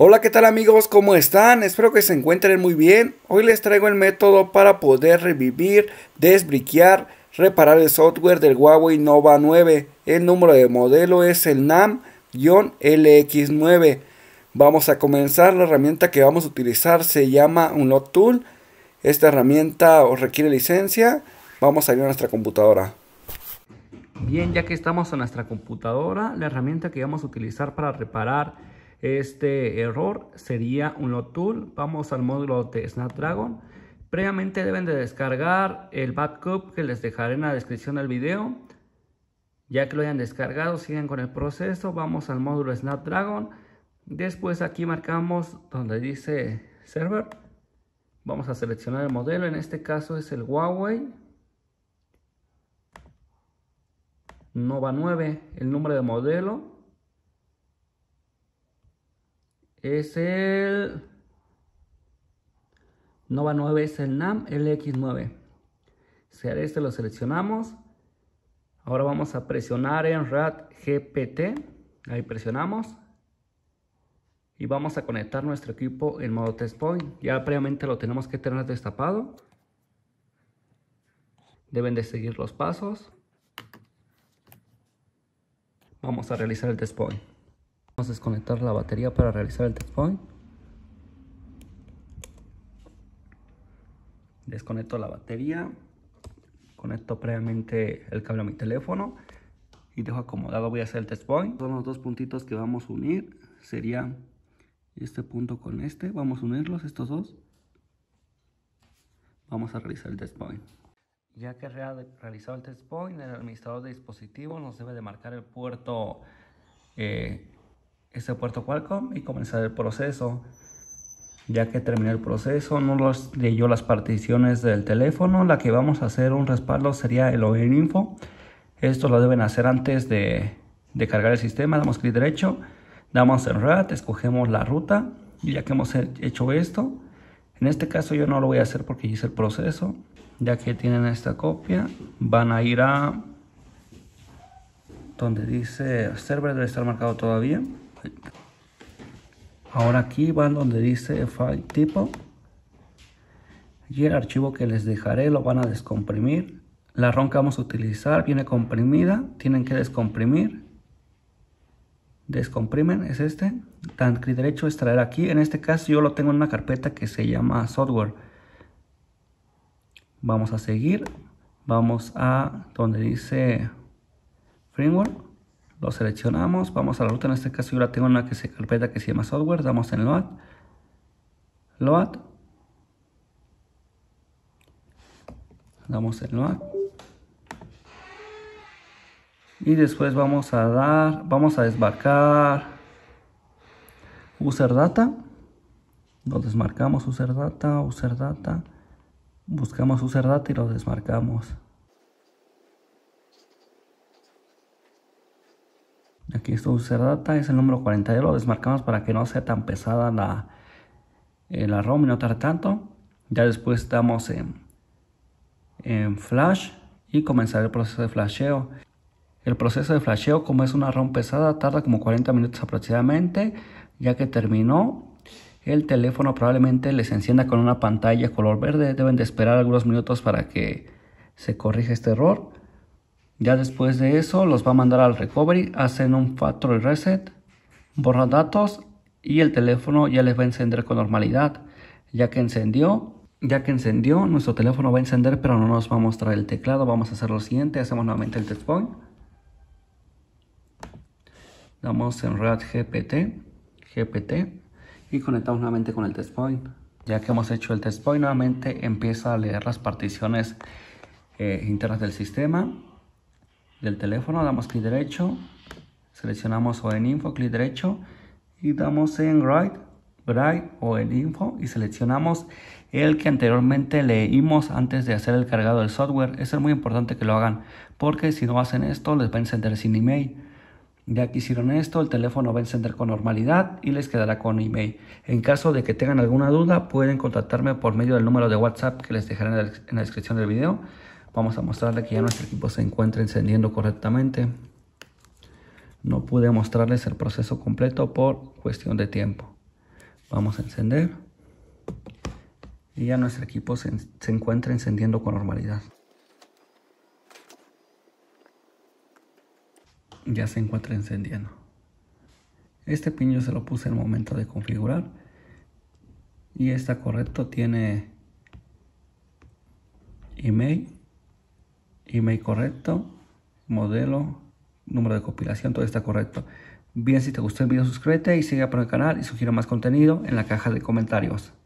Hola, ¿qué tal amigos? ¿Cómo están? Espero que se encuentren muy bien. Hoy les traigo el método para poder revivir, desbriquear, reparar el software del Huawei Nova 9. El número de modelo es el NAM-LX9. Vamos a comenzar. La herramienta que vamos a utilizar se llama Unlock Tool. Esta herramienta requiere licencia. Vamos a ir a nuestra computadora. Bien, ya que estamos en nuestra computadora, la herramienta que vamos a utilizar para reparar este error sería un tool Vamos al módulo de Snapdragon. Previamente deben de descargar el backup que les dejaré en la descripción del video. Ya que lo hayan descargado, siguen con el proceso. Vamos al módulo Snapdragon. Después aquí marcamos donde dice server. Vamos a seleccionar el modelo. En este caso es el Huawei Nova 9, el número de modelo es el Nova 9 es el NAM LX9 Sea este lo seleccionamos ahora vamos a presionar en RAT GPT ahí presionamos y vamos a conectar nuestro equipo en modo test point ya previamente lo tenemos que tener destapado deben de seguir los pasos vamos a realizar el test point Vamos a desconectar la batería para realizar el test point. Desconecto la batería. Conecto previamente el cable a mi teléfono. Y dejo acomodado. Voy a hacer el test point. Son los dos puntitos que vamos a unir. Sería este punto con este. Vamos a unirlos, estos dos. Vamos a realizar el test point. Ya que realizado el test point, el administrador de dispositivo nos debe de marcar el puerto eh, este puerto Qualcomm y comenzar el proceso. Ya que terminé el proceso, no los yo las particiones del teléfono. La que vamos a hacer un respaldo sería el OEN Info. Esto lo deben hacer antes de, de cargar el sistema. Damos clic derecho, damos en RAT, escogemos la ruta. Y ya que hemos hecho esto, en este caso yo no lo voy a hacer porque hice el proceso. Ya que tienen esta copia, van a ir a donde dice server debe estar marcado todavía. Ahora aquí van donde dice File Tipo. Y el archivo que les dejaré lo van a descomprimir. La ROM que vamos a utilizar viene comprimida. Tienen que descomprimir. Descomprimen, es este. tan clic derecho, extraer aquí. En este caso yo lo tengo en una carpeta que se llama software. Vamos a seguir. Vamos a donde dice framework lo seleccionamos, vamos a la ruta, en este caso yo la tengo en una que se carpeta que se llama software, damos en load, load, damos en load, y después vamos a dar, vamos a desmarcar user data, lo desmarcamos user data, user data, buscamos user data y lo desmarcamos. Esto user data es el número 40. lo desmarcamos para que no sea tan pesada la, eh, la ROM y no tarde tanto. Ya después damos en, en flash y comenzar el proceso de flasheo. El proceso de flasheo, como es una ROM pesada, tarda como 40 minutos aproximadamente. Ya que terminó, el teléfono probablemente les encienda con una pantalla color verde. Deben de esperar algunos minutos para que se corrija este error. Ya después de eso los va a mandar al recovery, hacen un factory reset, borra datos y el teléfono ya les va a encender con normalidad. Ya que encendió, ya que encendió, nuestro teléfono va a encender pero no nos va a mostrar el teclado. Vamos a hacer lo siguiente, hacemos nuevamente el test point. Damos en Red GPT, GPT y conectamos nuevamente con el test point. Ya que hemos hecho el test point, nuevamente empieza a leer las particiones eh, internas del sistema del teléfono, damos clic derecho, seleccionamos o en info, clic derecho y damos en right, right o en info y seleccionamos el que anteriormente leímos antes de hacer el cargado del software. es muy importante que lo hagan porque si no hacen esto les va a encender sin email. Ya que hicieron esto, el teléfono va a encender con normalidad y les quedará con email. En caso de que tengan alguna duda, pueden contactarme por medio del número de WhatsApp que les dejaré en la descripción del video. Vamos a mostrarle que ya nuestro equipo se encuentra encendiendo correctamente. No pude mostrarles el proceso completo por cuestión de tiempo. Vamos a encender. Y ya nuestro equipo se, encuentra encendiendo con normalidad. Ya se encuentra encendiendo. Este pin yo se lo puse en el momento de configurar. Y está correcto, tiene email email correcto, modelo, número de compilación, todo está correcto. Bien, si te gustó el video suscríbete y sigue por el canal y sugiero más contenido en la caja de comentarios.